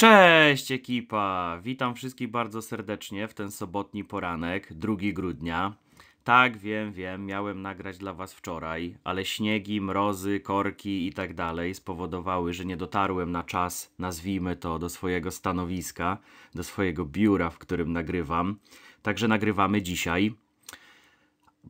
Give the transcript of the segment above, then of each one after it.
Cześć ekipa! Witam wszystkich bardzo serdecznie w ten sobotni poranek, 2 grudnia. Tak, wiem, wiem, miałem nagrać dla Was wczoraj, ale śniegi, mrozy, korki i tak dalej spowodowały, że nie dotarłem na czas, nazwijmy to, do swojego stanowiska, do swojego biura, w którym nagrywam. Także nagrywamy dzisiaj.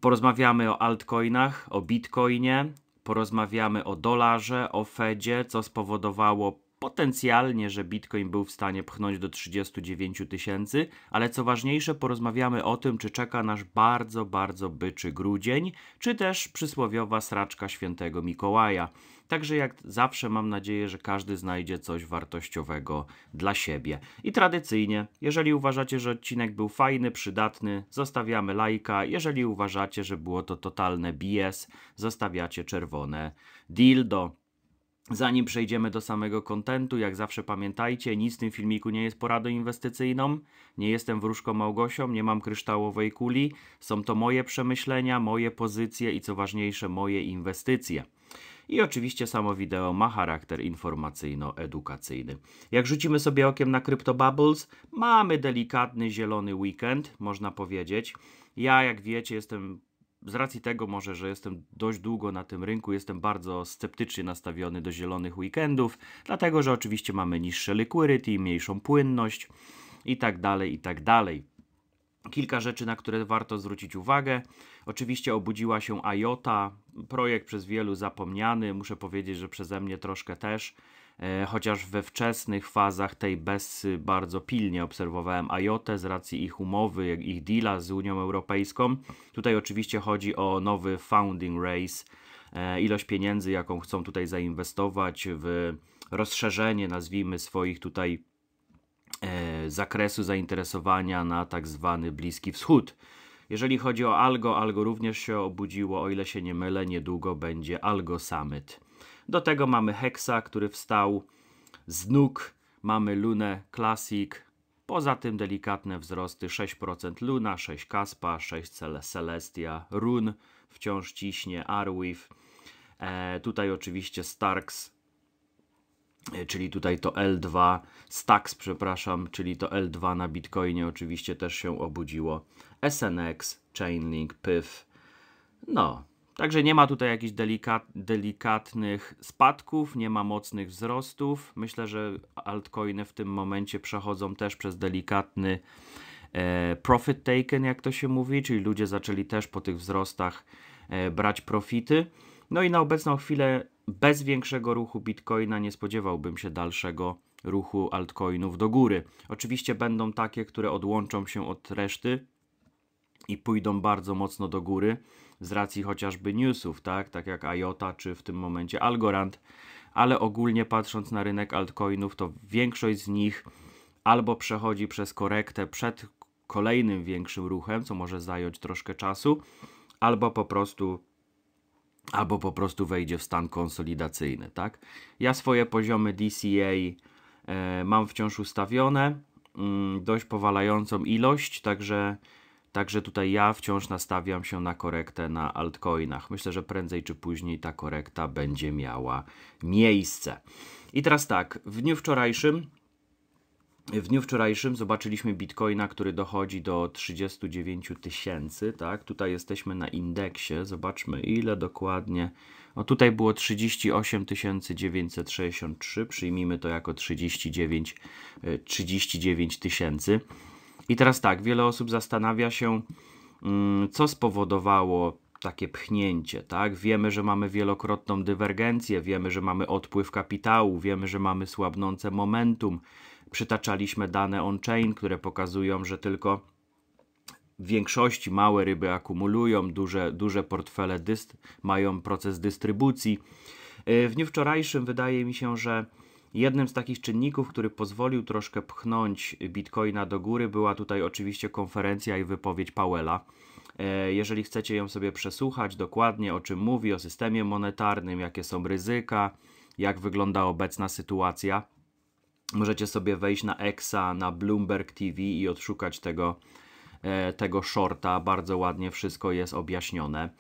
Porozmawiamy o altcoinach, o bitcoinie, porozmawiamy o dolarze, o Fedzie, co spowodowało potencjalnie, że Bitcoin był w stanie pchnąć do 39 tysięcy, ale co ważniejsze, porozmawiamy o tym, czy czeka nas bardzo, bardzo byczy grudzień, czy też przysłowiowa sraczka świętego Mikołaja. Także jak zawsze mam nadzieję, że każdy znajdzie coś wartościowego dla siebie. I tradycyjnie, jeżeli uważacie, że odcinek był fajny, przydatny, zostawiamy lajka. Jeżeli uważacie, że było to totalne BS, zostawiacie czerwone dildo. Zanim przejdziemy do samego kontentu, jak zawsze pamiętajcie, nic w tym filmiku nie jest poradą inwestycyjną, nie jestem wróżką Małgosią, nie mam kryształowej kuli, są to moje przemyślenia, moje pozycje i co ważniejsze moje inwestycje. I oczywiście samo wideo ma charakter informacyjno-edukacyjny. Jak rzucimy sobie okiem na CryptoBubbles, mamy delikatny zielony weekend, można powiedzieć. Ja, jak wiecie, jestem z racji tego może, że jestem dość długo na tym rynku, jestem bardzo sceptycznie nastawiony do zielonych weekendów, dlatego że oczywiście mamy niższe liquidity, mniejszą płynność i tak dalej, i tak dalej. Kilka rzeczy, na które warto zwrócić uwagę. Oczywiście obudziła się IOTA, projekt przez wielu zapomniany, muszę powiedzieć, że przeze mnie troszkę też. E, chociaż we wczesnych fazach tej Bessy bardzo pilnie obserwowałem IOT z racji ich umowy, ich deala z Unią Europejską. Tutaj oczywiście chodzi o nowy founding race, e, ilość pieniędzy, jaką chcą tutaj zainwestować w rozszerzenie, nazwijmy swoich tutaj e, zakresu zainteresowania na tak zwany Bliski Wschód. Jeżeli chodzi o Algo, Algo również się obudziło, o ile się nie mylę, niedługo będzie Algo Summit. Do tego mamy Hexa, który wstał z nóg. Mamy Lunę Classic. Poza tym delikatne wzrosty 6% Luna, 6 Kaspa, 6 Celestia, Run wciąż ciśnie, Arwif. E, tutaj oczywiście Starks, e, czyli tutaj to L2, Stacks, przepraszam, czyli to L2 na Bitcoinie oczywiście też się obudziło. SNX, Chainlink, PIF. No, Także nie ma tutaj jakichś delikat, delikatnych spadków, nie ma mocnych wzrostów. Myślę, że altcoiny w tym momencie przechodzą też przez delikatny e, profit taken, jak to się mówi, czyli ludzie zaczęli też po tych wzrostach e, brać profity. No i na obecną chwilę bez większego ruchu bitcoina nie spodziewałbym się dalszego ruchu altcoinów do góry. Oczywiście będą takie, które odłączą się od reszty i pójdą bardzo mocno do góry z racji chociażby newsów, tak, tak jak IOTA czy w tym momencie Algorand, ale ogólnie patrząc na rynek altcoinów, to większość z nich albo przechodzi przez korektę przed kolejnym większym ruchem, co może zająć troszkę czasu, albo po prostu albo po prostu wejdzie w stan konsolidacyjny, tak? Ja swoje poziomy DCA y, e, mam wciąż ustawione, y, dość powalającą ilość, także Także tutaj ja wciąż nastawiam się na korektę na altcoinach. Myślę, że prędzej czy później ta korekta będzie miała miejsce. I teraz tak, w dniu wczorajszym w dniu wczorajszym zobaczyliśmy bitcoina, który dochodzi do 39 tysięcy, tak? Tutaj jesteśmy na indeksie, zobaczmy ile dokładnie. O tutaj było 38 963, przyjmijmy to jako 39 39 tysięcy. I teraz tak, wiele osób zastanawia się, mm, co spowodowało takie pchnięcie, tak? Wiemy, że mamy wielokrotną dywergencję, wiemy, że mamy odpływ kapitału, wiemy, że mamy słabnące momentum. Przytaczaliśmy dane on-chain, które pokazują, że tylko w większości małe ryby akumulują, duże, duże portfele dyst mają proces dystrybucji. Y, w dniu wczorajszym wydaje mi się, że Jednym z takich czynników, który pozwolił troszkę pchnąć bitcoina do góry, była tutaj oczywiście konferencja i wypowiedź Powella. E, jeżeli chcecie ją sobie przesłuchać dokładnie, o czym mówi, o systemie monetarnym, jakie są ryzyka, jak wygląda obecna sytuacja, możecie sobie wejść na Exa, na Bloomberg TV i odszukać tego, e, tego shorta. Bardzo ładnie wszystko jest objaśnione.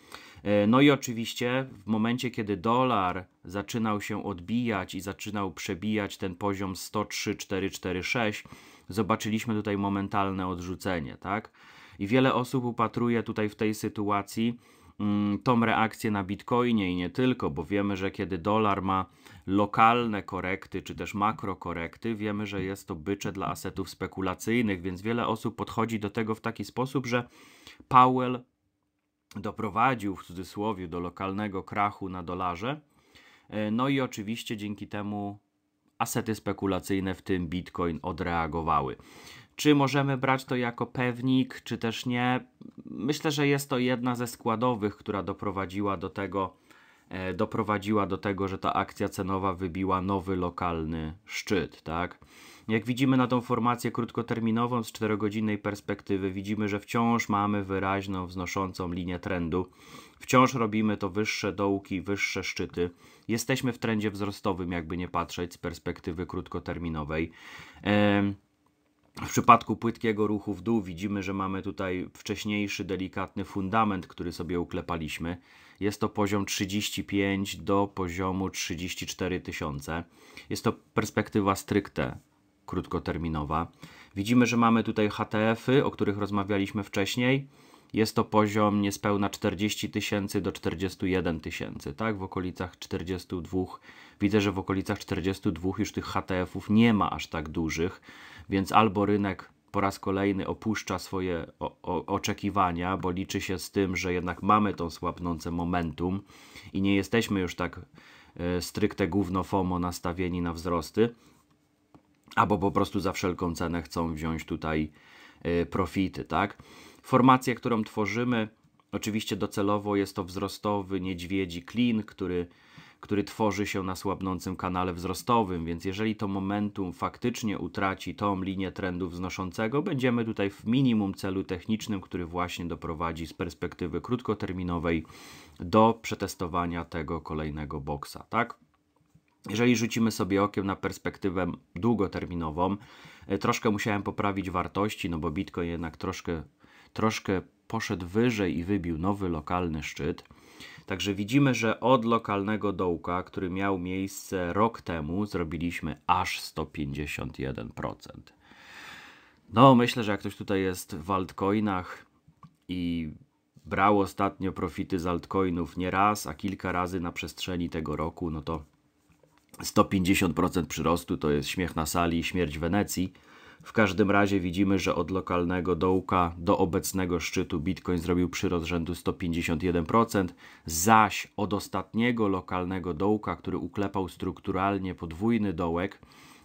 E, no i oczywiście w momencie, kiedy dolar zaczynał się odbijać i zaczynał przebijać ten poziom 103, 4, 4, 6, zobaczyliśmy tutaj momentalne odrzucenie, tak? I wiele osób upatruje tutaj w tej sytuacji mm, tą reakcję na bitcoinie i nie tylko, bo wiemy, że kiedy dolar ma lokalne korekty czy też makrokorekty, wiemy, że jest to bycze dla asetów spekulacyjnych, więc wiele osób podchodzi do tego w taki sposób, że Powell doprowadził w cudzysłowie do lokalnego krachu na dolarze. E, no i oczywiście dzięki temu asety spekulacyjne, w tym Bitcoin, odreagowały. Czy możemy brać to jako pewnik, czy też nie? Myślę, że jest to jedna ze składowych, która doprowadziła do tego, e, doprowadziła do tego, że ta akcja cenowa wybiła nowy lokalny szczyt, tak? Jak widzimy na tą formację krótkoterminową z 4-godzinnej perspektywy, widzimy, że wciąż mamy wyraźną wznoszącą linię trendu. Wciąż robimy to wyższe dołki, wyższe szczyty. Jesteśmy w trendzie wzrostowym, jakby nie patrzeć z perspektywy krótkoterminowej. W przypadku płytkiego ruchu w dół widzimy, że mamy tutaj wcześniejszy, delikatny fundament, który sobie uklepaliśmy. Jest to poziom 35 do poziomu 34 tysiące. Jest to perspektywa stricte krótkoterminowa. Widzimy, że mamy tutaj HTF-y, o których rozmawialiśmy wcześniej. Jest to poziom niespełna 40 tysięcy do 41 tysięcy, tak? W okolicach 42. Widzę, że w okolicach 42 już tych HTF-ów nie ma aż tak dużych, więc albo rynek po raz kolejny opuszcza swoje o, o, oczekiwania, bo liczy się z tym, że jednak mamy tą słabnące momentum i nie jesteśmy już tak y, stricte gówno FOMO nastawieni na wzrosty, albo po prostu za wszelką cenę chcą wziąć tutaj y, profity, tak? Formacja, którą tworzymy, oczywiście docelowo jest to wzrostowy niedźwiedzi klin, który, który tworzy się na słabnącym kanale wzrostowym, więc jeżeli to momentum faktycznie utraci tą linię trendu wznoszącego, będziemy tutaj w minimum celu technicznym, który właśnie doprowadzi z perspektywy krótkoterminowej do przetestowania tego kolejnego boksa, tak? Jeżeli rzucimy sobie okiem na perspektywę długoterminową, e, troszkę musiałem poprawić wartości, no bo Bitcoin jednak troszkę, troszkę poszedł wyżej i wybił nowy lokalny szczyt. Także widzimy, że od lokalnego dołka, który miał miejsce rok temu, zrobiliśmy aż 151%. No, myślę, że jak ktoś tutaj jest w altcoinach i brał ostatnio profity z altcoinów nie raz, a kilka razy na przestrzeni tego roku, no to 150% przyrostu to jest śmiech na sali i śmierć Wenecji. W każdym razie widzimy, że od lokalnego dołka do obecnego szczytu Bitcoin zrobił przyrost rzędu 151%, zaś od ostatniego lokalnego dołka, który uklepał strukturalnie podwójny dołek,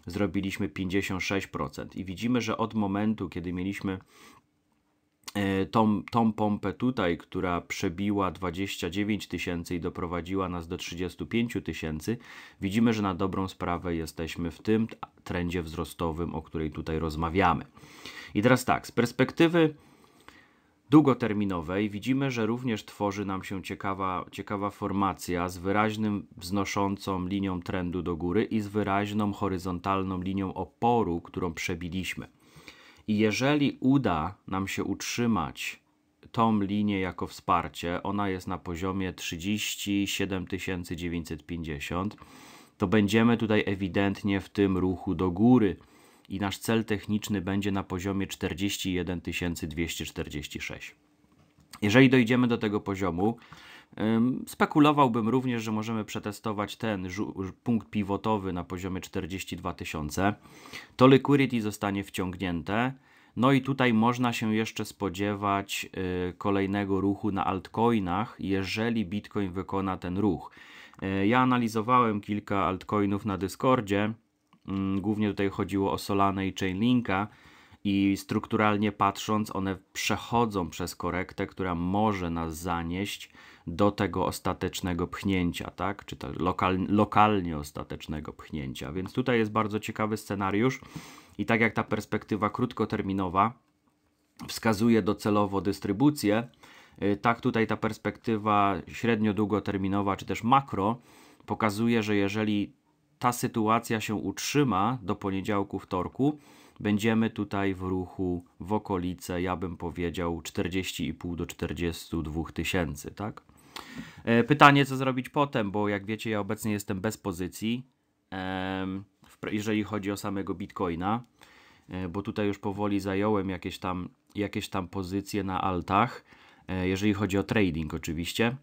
zrobiliśmy 56%. I widzimy, że od momentu, kiedy mieliśmy E, tą, tą pompę tutaj, która przebiła 29 tysięcy i doprowadziła nas do 35 tysięcy, widzimy, że na dobrą sprawę jesteśmy w tym trendzie wzrostowym, o której tutaj rozmawiamy. I teraz tak, z perspektywy długoterminowej widzimy, że również tworzy nam się ciekawa, ciekawa formacja z wyraźnym wznoszącą linią trendu do góry i z wyraźną horyzontalną linią oporu, którą przebiliśmy. I jeżeli uda nam się utrzymać tą linię jako wsparcie, ona jest na poziomie 37 950, to będziemy tutaj ewidentnie w tym ruchu do góry i nasz cel techniczny będzie na poziomie 41 246. Jeżeli dojdziemy do tego poziomu, Spekulowałbym również, że możemy przetestować ten punkt pivotowy na poziomie 42 tysiące. To liquidity zostanie wciągnięte. No i tutaj można się jeszcze spodziewać y, kolejnego ruchu na altcoinach, jeżeli Bitcoin wykona ten ruch. E, ja analizowałem kilka altcoinów na Discordzie. Mm, głównie tutaj chodziło o Solana i Chainlinka i strukturalnie patrząc, one przechodzą przez korektę, która może nas zanieść do tego ostatecznego pchnięcia, tak? Czy to lokal, lokalnie ostatecznego pchnięcia. Więc tutaj jest bardzo ciekawy scenariusz i tak jak ta perspektywa krótkoterminowa wskazuje docelowo dystrybucję, y, tak tutaj ta perspektywa średnio-długoterminowa czy też makro pokazuje, że jeżeli ta sytuacja się utrzyma do poniedziałku, wtorku, będziemy tutaj w ruchu w okolice, ja bym powiedział, 40,5 do 42 tysięcy, tak? E, pytanie, co zrobić potem, bo jak wiecie, ja obecnie jestem bez pozycji, jeżeli chodzi o samego Bitcoina, e, bo tutaj już powoli zająłem jakieś tam, jakieś tam pozycje na altach, e, jeżeli chodzi o trading oczywiście.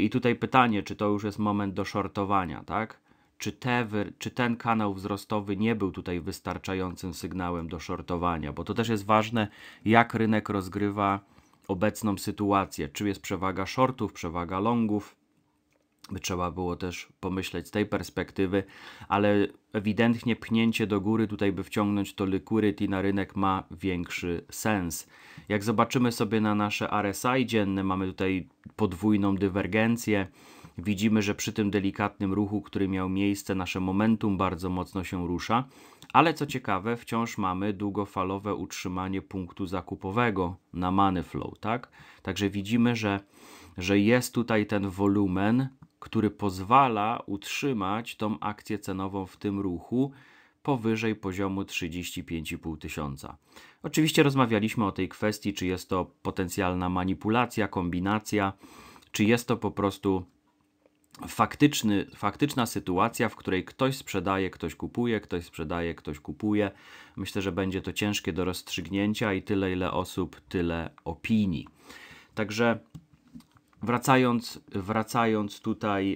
I tutaj pytanie, czy to już jest moment do shortowania, tak? czy, te, czy ten kanał wzrostowy nie był tutaj wystarczającym sygnałem do shortowania, bo to też jest ważne, jak rynek rozgrywa obecną sytuację, czy jest przewaga shortów, przewaga longów, by trzeba było też pomyśleć z tej perspektywy, ale ewidentnie pchnięcie do góry tutaj, by wciągnąć to liquidity na rynek ma większy sens. Jak zobaczymy sobie na nasze RSI dzienne, mamy tutaj podwójną dywergencję, Widzimy, że przy tym delikatnym ruchu, który miał miejsce, nasze momentum bardzo mocno się rusza, ale co ciekawe, wciąż mamy długofalowe utrzymanie punktu zakupowego na money flow, tak? Także widzimy, że, że jest tutaj ten wolumen, który pozwala utrzymać tą akcję cenową w tym ruchu powyżej poziomu 35,5 tysiąca. Oczywiście rozmawialiśmy o tej kwestii, czy jest to potencjalna manipulacja, kombinacja, czy jest to po prostu faktyczny, faktyczna sytuacja, w której ktoś sprzedaje, ktoś kupuje, ktoś sprzedaje, ktoś kupuje. Myślę, że będzie to ciężkie do rozstrzygnięcia i tyle, ile osób, tyle opinii. Także wracając, wracając tutaj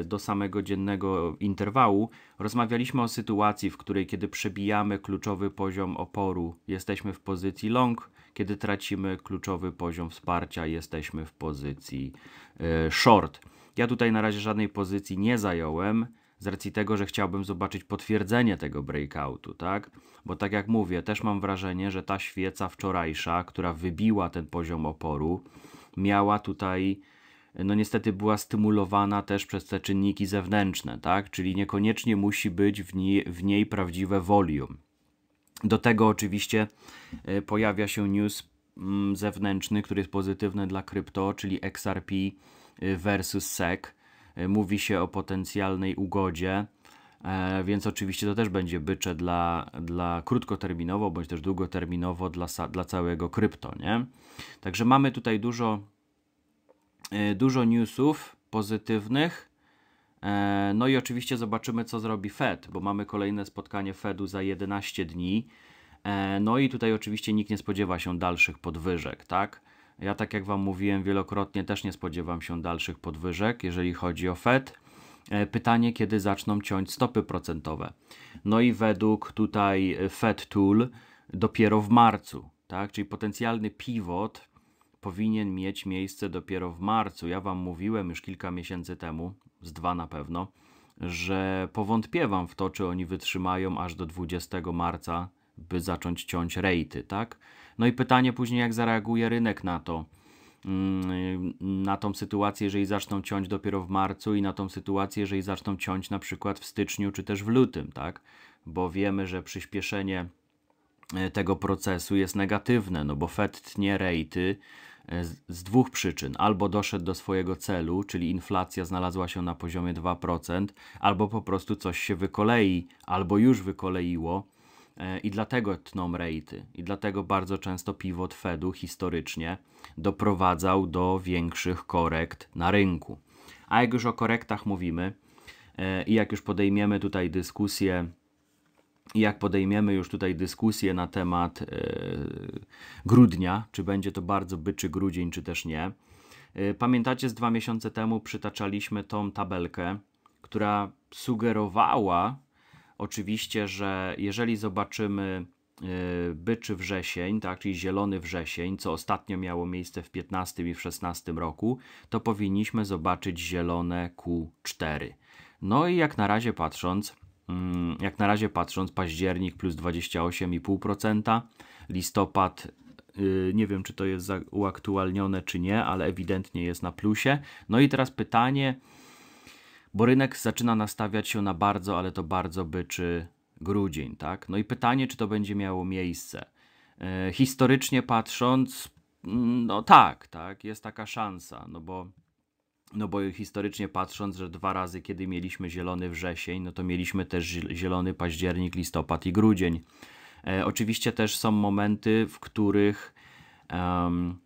e, do samego dziennego interwału, rozmawialiśmy o sytuacji, w której kiedy przebijamy kluczowy poziom oporu, jesteśmy w pozycji long, kiedy tracimy kluczowy poziom wsparcia, jesteśmy w pozycji e, short. Ja tutaj na razie żadnej pozycji nie zająłem z racji tego, że chciałbym zobaczyć potwierdzenie tego breakoutu, tak? Bo tak jak mówię, też mam wrażenie, że ta świeca wczorajsza, która wybiła ten poziom oporu, miała tutaj no niestety była stymulowana też przez te czynniki zewnętrzne, tak? Czyli niekoniecznie musi być w, w niej prawdziwe volume. Do tego oczywiście e, pojawia się news mm, zewnętrzny, który jest pozytywny dla krypto, czyli XRP Y, versus SEC. Y, mówi się o potencjalnej ugodzie, e, więc oczywiście to też będzie bycze dla, dla krótkoterminowo bądź też długoterminowo dla, dla całego krypto. Nie? Także mamy tutaj dużo, e, dużo newsów pozytywnych. E, no i oczywiście zobaczymy, co zrobi Fed, bo mamy kolejne spotkanie Fedu za 11 dni. No i tutaj oczywiście nikt nie spodziewa się dalszych podwyżek, tak? Ja tak jak Wam mówiłem wielokrotnie też nie spodziewam się dalszych podwyżek, jeżeli chodzi o Fed. E, pytanie, kiedy zaczną ciąć stopy procentowe. No i według tutaj Fed Tool dopiero w marcu, tak? Czyli potencjalny pivot powinien mieć miejsce dopiero w marcu. Ja Wam mówiłem już kilka miesięcy temu, z dwa na pewno, że powątpiewam w to, czy oni wytrzymają aż do 20 marca, by zacząć ciąć rejty, tak? No i pytanie później, jak zareaguje rynek na to mm, na tą sytuację, jeżeli zaczną ciąć dopiero w marcu i na tą sytuację, jeżeli zaczną ciąć na przykład w styczniu czy też w lutym, tak? Bo wiemy, że przyspieszenie e, tego procesu jest negatywne, no bo Fed tnie rejty e, z dwóch przyczyn. Albo doszedł do swojego celu, czyli inflacja znalazła się na poziomie 2%, albo po prostu coś się wykolei, albo już wykoleiło E, I dlatego tną rejty. I dlatego bardzo często pivot Fedu historycznie doprowadzał do większych korekt na rynku. A jak już o korektach mówimy e, i jak już podejmiemy tutaj dyskusję i jak podejmiemy już tutaj dyskusję na temat e, grudnia, czy będzie to bardzo byczy grudzień, czy też nie. pamiętacie, z dwa miesiące temu przytaczaliśmy tą tabelkę, która sugerowała, oczywiście, że jeżeli zobaczymy e, byczy wrzesień, tak, czyli zielony wrzesień, co ostatnio miało miejsce w 15 i w 16 roku, to powinniśmy zobaczyć zielone Q4. No i jak na razie patrząc, mm, jak na razie patrząc, październik plus 28,5%, listopad y, nie wiem, czy to jest uaktualnione, czy nie, ale ewidentnie jest na plusie. No i teraz pytanie, bo rynek zaczyna nastawiać się na bardzo, ale to bardzo byczy grudzień, tak? No i pytanie, czy to będzie miało miejsce. E, historycznie patrząc, mm, no tak, tak, jest taka szansa, no bo, no bo historycznie patrząc, że dwa razy, kiedy mieliśmy zielony wrzesień, no to mieliśmy też zielony październik, listopad i grudzień. E, oczywiście też są momenty, w których um,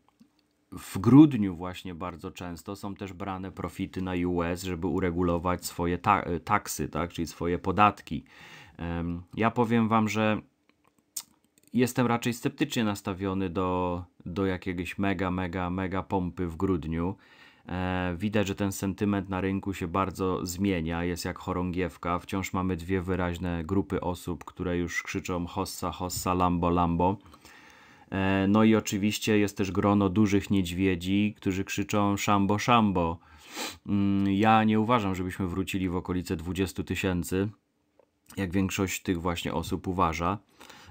w grudniu właśnie bardzo często są też brane profity na US, żeby uregulować swoje ta e, taksy, tak? czyli swoje podatki. Ja powiem Wam, że jestem raczej sceptycznie nastawiony do, do jakiegoś mega, mega, mega pompy w grudniu. E, widać, że ten sentyment na rynku się bardzo zmienia, jest jak chorągiewka. Wciąż mamy dwie wyraźne grupy osób, które już krzyczą hossa, hossa, lambo, lambo. E, no i oczywiście jest też grono dużych niedźwiedzi, którzy krzyczą szambo, szambo. Mm, ja nie uważam, żebyśmy wrócili w okolice 20 tysięcy, jak większość tych właśnie osób uważa.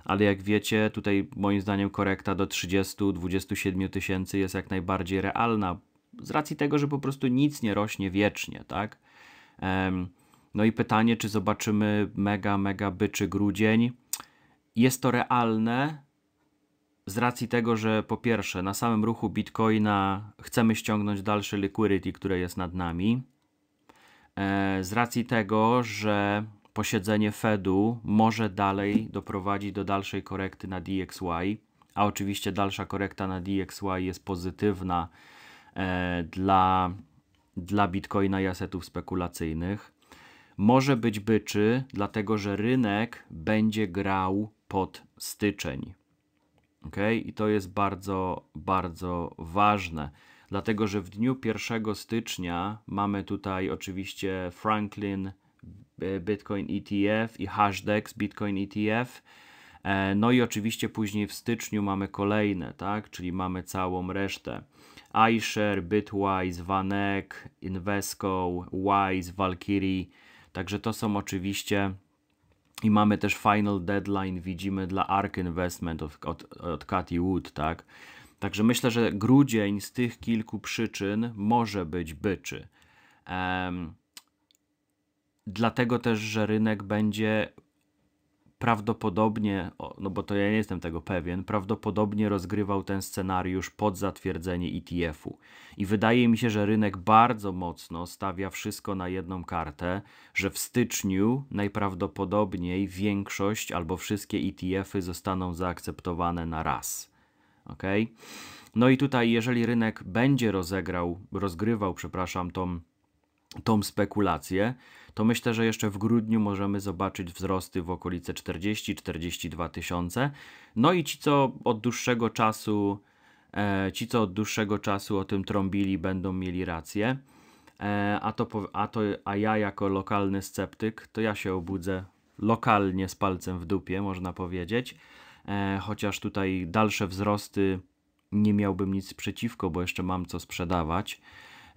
Ale jak wiecie, tutaj moim zdaniem korekta do 30-27 tysięcy jest jak najbardziej realna, z racji tego, że po prostu nic nie rośnie wiecznie, tak? No i pytanie, czy zobaczymy mega, mega byczy grudzień. Jest to realne, z racji tego, że po pierwsze na samym ruchu Bitcoina chcemy ściągnąć dalsze liquidity, które jest nad nami, e, z racji tego, że posiedzenie Fedu może dalej doprowadzić do dalszej korekty na DXY, a oczywiście dalsza korekta na DXY jest pozytywna e, dla, dla Bitcoina i asetów spekulacyjnych. Może być byczy, dlatego że rynek będzie grał pod styczeń ok? I to jest bardzo, bardzo ważne, dlatego że w dniu 1 stycznia mamy tutaj oczywiście Franklin e, Bitcoin ETF i Hashdex Bitcoin ETF. E, no i oczywiście później w styczniu mamy kolejne, tak? Czyli mamy całą resztę. iShare, Bitwise, Vanek, Invesco, Wise, Valkyrie. Także to są oczywiście i mamy też final deadline, widzimy dla ARK Investment od, od, od Cathy Wood, tak? Także myślę, że grudzień z tych kilku przyczyn może być byczy. Um, dlatego też, że rynek będzie prawdopodobnie, no bo to ja nie jestem tego pewien, prawdopodobnie rozgrywał ten scenariusz pod zatwierdzenie ETF-u. I wydaje mi się, że rynek bardzo mocno stawia wszystko na jedną kartę, że w styczniu najprawdopodobniej większość albo wszystkie ETF-y zostaną zaakceptowane na raz. ok? No i tutaj, jeżeli rynek będzie rozegrał, rozgrywał, przepraszam, tą tą spekulację, to myślę, że jeszcze w grudniu możemy zobaczyć wzrosty w okolice 40-42 tysiące. No i ci, co od dłuższego czasu, e, ci, co od dłuższego czasu o tym trąbili, będą mieli rację. E, a, to, a, to, a ja jako lokalny sceptyk, to ja się obudzę lokalnie z palcem w dupie, można powiedzieć. E, chociaż tutaj dalsze wzrosty nie miałbym nic przeciwko, bo jeszcze mam co sprzedawać.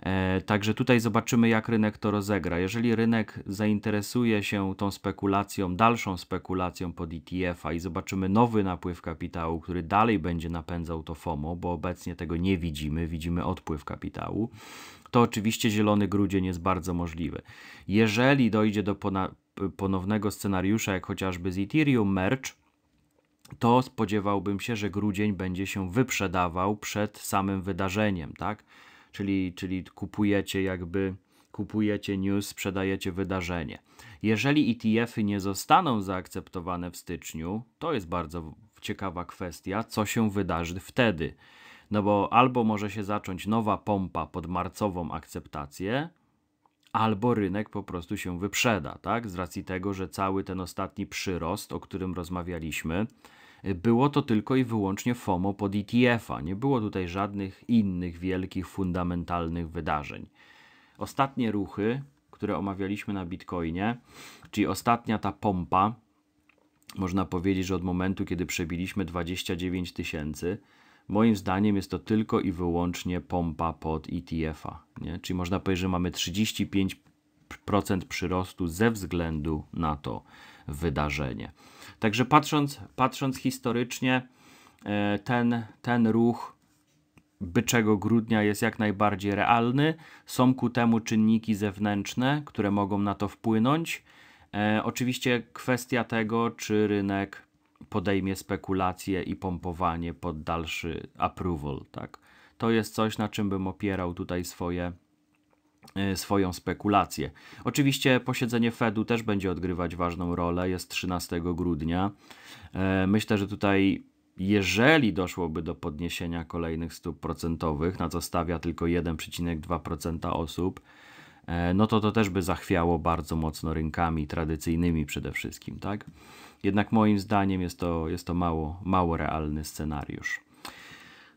E, także tutaj zobaczymy, jak rynek to rozegra. Jeżeli rynek zainteresuje się tą spekulacją, dalszą spekulacją pod ETF-a i zobaczymy nowy napływ kapitału, który dalej będzie napędzał to FOMO, bo obecnie tego nie widzimy, widzimy odpływ kapitału, to oczywiście zielony grudzień jest bardzo możliwy. Jeżeli dojdzie do ponownego scenariusza, jak chociażby z Ethereum merch, to spodziewałbym się, że grudzień będzie się wyprzedawał przed samym wydarzeniem, tak? czyli, czyli kupujecie jakby kupujecie news, sprzedajecie wydarzenie. Jeżeli ETF-y nie zostaną zaakceptowane w styczniu, to jest bardzo ciekawa kwestia, co się wydarzy wtedy. No bo albo może się zacząć nowa pompa pod marcową akceptację, albo rynek po prostu się wyprzeda, tak? Z racji tego, że cały ten ostatni przyrost, o którym rozmawialiśmy, było to tylko i wyłącznie FOMO pod ETF-a. Nie było tutaj żadnych innych wielkich, fundamentalnych wydarzeń. Ostatnie ruchy, które omawialiśmy na Bitcoinie, czyli ostatnia ta pompa, można powiedzieć, że od momentu, kiedy przebiliśmy 29 tysięcy, moim zdaniem jest to tylko i wyłącznie pompa pod ETF-a. Nie? Czyli można powiedzieć, że mamy 35% przyrostu ze względu na to wydarzenie. Także patrząc, patrząc historycznie, e, ten, ten ruch byczego grudnia jest jak najbardziej realny. Są ku temu czynniki zewnętrzne, które mogą na to wpłynąć. E, oczywiście kwestia tego, czy rynek podejmie spekulacje i pompowanie pod dalszy approval. Tak? To jest coś, na czym bym opierał tutaj swoje Y, swoją spekulację. Oczywiście posiedzenie Fedu też będzie odgrywać ważną rolę, jest 13 grudnia. E, myślę, że tutaj jeżeli doszłoby do podniesienia kolejnych stóp procentowych, na co stawia tylko 1,2% osób, e, no to to też by zachwiało bardzo mocno rynkami tradycyjnymi przede wszystkim, tak? Jednak moim zdaniem jest to, jest to mało, mało realny scenariusz.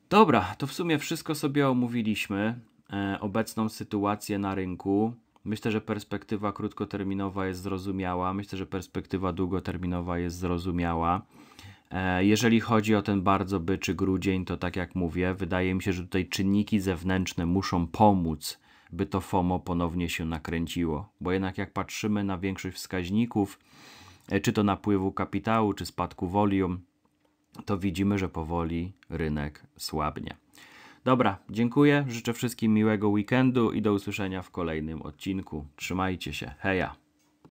Dobra, to w sumie wszystko sobie omówiliśmy. E, obecną sytuację na rynku. Myślę, że perspektywa krótkoterminowa jest zrozumiała, myślę, że perspektywa długoterminowa jest zrozumiała. E, jeżeli chodzi o ten bardzo byczy grudzień, to tak jak mówię, wydaje mi się, że tutaj czynniki zewnętrzne muszą pomóc, by to FOMO ponownie się nakręciło. Bo jednak jak patrzymy na większość wskaźników, e, czy to napływu kapitału, czy spadku volume, to widzimy, że powoli rynek słabnie. Dobra, dziękuję, życzę wszystkim miłego weekendu i do usłyszenia w kolejnym odcinku. Trzymajcie się, heja!